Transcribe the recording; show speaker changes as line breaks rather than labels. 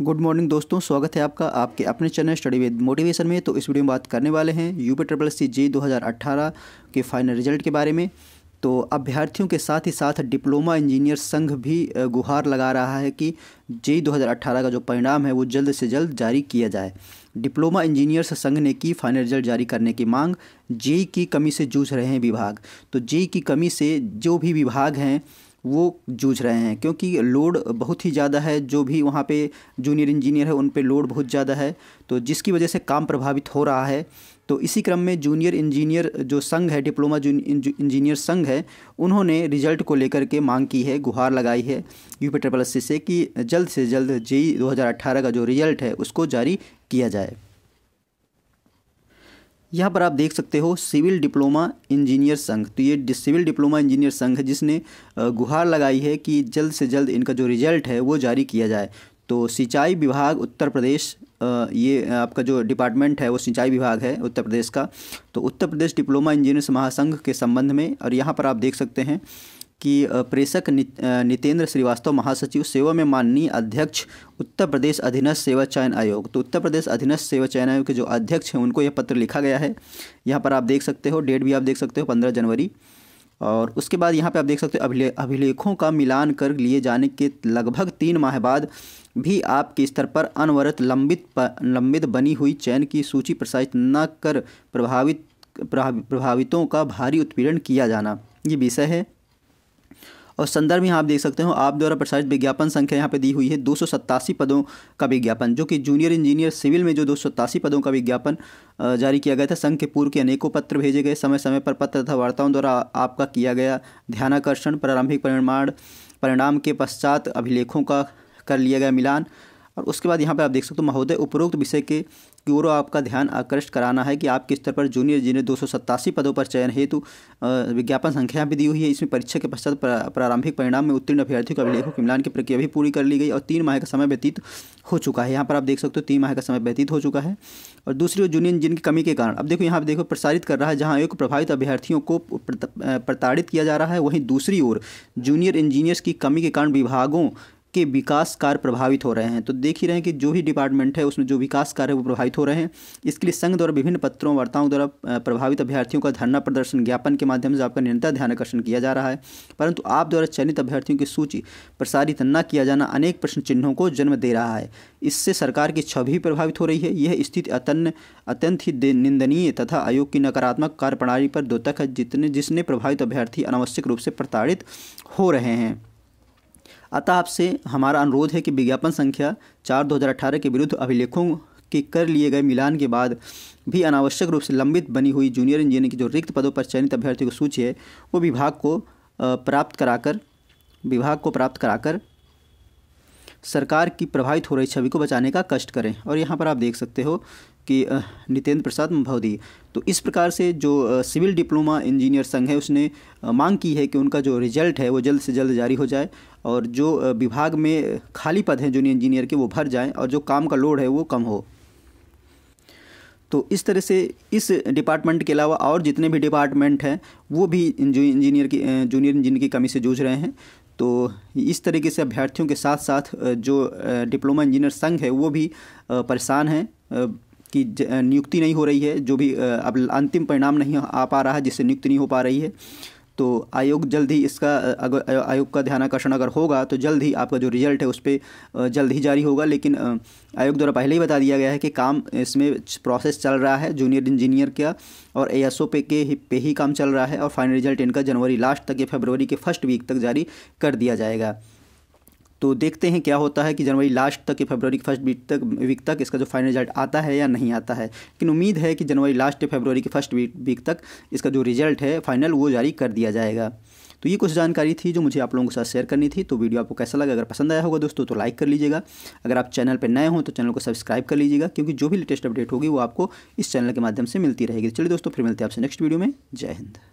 good morning दोस्तों स्वागत है आपका आपके अपने चैनल स्टडी विद मोटिवेशन में तो इस वीडियो में बात करने वाले हैं यूपी ट्रिपल सी जी 2018 के फाइनल रिजल्ट के बारे में तो अभ्यर्थियों के साथ ही साथ डिप्लोमा इंजीनियर संघ भी गुहार लगा रहा है कि जे 2018 का जो परिणाम है वो जल्द से जल्द जारी किया जाए डिप्लोमा इंजीनियर्स संघ ने की फाइनल रिजल्ट जारी करने की मांग जे की कमी से जूझ रहे हैं विभाग तो जे की कमी से जो भी विभाग हैं वो जूझ रहे हैं क्योंकि लोड बहुत ही ज़्यादा है जो भी वहाँ पे जूनियर इंजीनियर है उन पे लोड बहुत ज़्यादा है तो जिसकी वजह से काम प्रभावित हो रहा है तो इसी क्रम में जूनियर इंजीनियर जो संघ है डिप्लोमा इंजीनियर संघ है उन्होंने रिजल्ट को लेकर के मांग की है गुहार लगाई है यू पी ट्रिपल एस से कि जल्द से जल्द जेई दो का जो रिजल्ट है उसको जारी किया जाए यहाँ पर आप देख सकते हो सिविल डिप्लोमा इंजीनियर संघ तो ये सिविल डिप्लोमा इंजीनियर संघ है जिसने गुहार लगाई है कि जल्द से जल्द इनका जो रिजल्ट है वो जारी किया जाए तो सिंचाई विभाग उत्तर प्रदेश ये आपका जो डिपार्टमेंट है वो सिंचाई विभाग है उत्तर प्रदेश का तो उत्तर प्रदेश डिप्लोमा इंजीनियर्स महासंघ के संबंध में और यहाँ पर आप देख सकते हैं कि प्रेषक नितेंद्र श्रीवास्तव महासचिव सेवा में माननीय अध्यक्ष उत्तर प्रदेश अधीनस्थ सेवा चयन आयोग तो उत्तर प्रदेश अधीनस्थ सेवा चयन आयोग के जो अध्यक्ष हैं उनको यह पत्र लिखा गया है यहाँ पर आप देख सकते हो डेट भी आप देख सकते हो पंद्रह जनवरी और उसके बाद यहाँ पे आप देख सकते हो अभिले अभिलेखों का मिलान कर लिए जाने के लगभग तीन माह बाद भी आपके स्तर पर अनवरत लंबित प, लंबित बनी हुई चयन की सूची प्रसारित न कर प्रभावित प्रभावितों का भारी उत्पीड़न किया जाना ये विषय है और संदर्भ यहाँ आप देख सकते हो आप द्वारा प्रसारित विज्ञापन संख्या यहाँ पे दी हुई है दो पदों का विज्ञापन जो कि जूनियर इंजीनियर सिविल में जो दो पदों का विज्ञापन जारी किया गया था संघ के पूर्व के अनेकों पत्र भेजे गए समय समय पर पत्र तथा वार्ताओं द्वारा आपका किया गया ध्यानाकर्षण प्रारंभिक परिमाण परिणाम के पश्चात अभिलेखों का कर लिया गया मिलान और उसके बाद यहाँ पर आप देख सकते हो महोदय उपरोक्त विषय के की ओर आपका ध्यान आकर्षित कराना है कि आपके स्तर पर जूनियर इंजीनियर दो पदों पर चयन हेतु विज्ञापन संख्या भी दी हुई है इसमें परीक्षा के पश्चात प्रारंभिक परिणाम में उत्तीर्ण अभ्यर्थियों का की मिलान की प्रक्रिया भी पूरी कर ली गई और तीन माह का समय व्यतीत हो चुका है यहाँ पर आप देख सकते हो तीन माह का समय व्यतीत हो चुका है और दूसरी ओर जूनियर इंजीनियर की कमी के कारण अब देखो यहाँ पर देखो प्रसारित कर रहा है जहाँ एक प्रभावित अभ्यर्थियों को प्रताड़ित किया जा रहा है वहीं दूसरी ओर जूनियर इंजीनियर्स की कमी के कारण विभागों के विकास कार्य प्रभावित हो रहे हैं तो देख ही रहे हैं कि जो भी डिपार्टमेंट है उसमें जो विकास कार्य है वो प्रभावित हो रहे हैं इसके लिए संघ द्वारा विभिन्न पत्रों वार्ताओं द्वारा प्रभावित अभ्यर्थियों का धरना प्रदर्शन ज्ञापन के माध्यम से आपका निरंतर ध्यान आकर्षण किया जा रहा है परंतु आप द्वारा चयनित अभ्यर्थियों की सूची प्रसारित न किया जाना अनेक प्रश्न चिन्हों को जन्म दे रहा है इससे सरकार की छवि प्रभावित हो रही है यह स्थिति अतन अत्यंत ही निंदनीय तथा आयोग की नकारात्मक कार्यप्रणाली पर दोतक है जितने जिसने प्रभावित अभ्यर्थी अनावश्यक रूप से प्रताड़ित हो रहे हैं अतः आपसे हमारा अनुरोध है कि विज्ञापन संख्या चार दो हज़ार के विरुद्ध अभिलेखों के कर लिए गए मिलान के बाद भी अनावश्यक रूप से लंबित बनी हुई जूनियर इंजीनियर की जो रिक्त पदों पर चयनित अभ्यर्थियों की सूची है वो विभाग को प्राप्त कराकर विभाग को प्राप्त कराकर सरकार की प्रभावित हो रही छवि को बचाने का कष्ट करें और यहाँ पर आप देख सकते हो कि नितेंद्र प्रसाद मभवदी तो इस प्रकार से जो सिविल डिप्लोमा इंजीनियर संघ है उसने मांग की है कि उनका जो रिजल्ट है वो जल्द से जल्द जारी हो जाए और जो विभाग में खाली पद हैं जूनियर इंजीनियर के वो भर जाएं और जो काम का लोड है वो कम हो तो इस तरह से इस डिपार्टमेंट के अलावा और जितने भी डिपार्टमेंट हैं वो भी इंजीनियर की जूनियर इंजीनियर की कमी से जूझ रहे हैं तो इस तरीके से अभ्यर्थियों के साथ साथ जो डिप्लोमा इंजीनियर संघ है वो भी परेशान हैं कि नियुक्ति नहीं हो रही है जो भी अब अंतिम परिणाम नहीं आ पा रहा है जिससे नियुक्ति नहीं हो पा रही है तो आयोग जल्द ही इसका अगर आयोग का ध्यान आकर्षण अगर होगा तो जल्द ही आपका जो रिजल्ट है उस पर जल्द ही जारी होगा लेकिन आयोग द्वारा पहले ही बता दिया गया है कि काम इसमें प्रोसेस चल रहा है जूनियर इंजीनियर का और ए एस ओ पे के ही पे ही काम चल रहा है और फाइनल रिजल्ट इनका जनवरी लास्ट तक या फेबरवरी के फर्स्ट वीक तक जारी कर दिया जाएगा तो देखते हैं क्या होता है कि जनवरी लास्ट तक या फरवरी के फर्स्ट वीक तक वीक तक इसका जो फाइनल रिजल्ट आता है या नहीं आता है लेकिन उम्मीद है कि जनवरी लास्ट या फरवरी के फर्स्ट वीक तक इसका जो रिजल्ट है फाइनल वो जारी कर दिया जाएगा तो ये कुछ जानकारी थी जो मुझे आप लोगों के साथ शेयर करनी थी तो वीडियो आपको कैसा लगा अगर पसंद आया होगा दोस्तों तो लाइक कर लीजिएगा अगर आप चैनल पर नए हों तो चैनल को सब्सक्राइब कर लीजिएगा क्योंकि जो भी लेटेस्ट अपडेट होगी वो आपको इस चैनल के माध्यम से मिलती रहेगी चलिए दोस्तों फिर मिलते हैं आपसे नेक्स्ट वीडियो में जय हिंद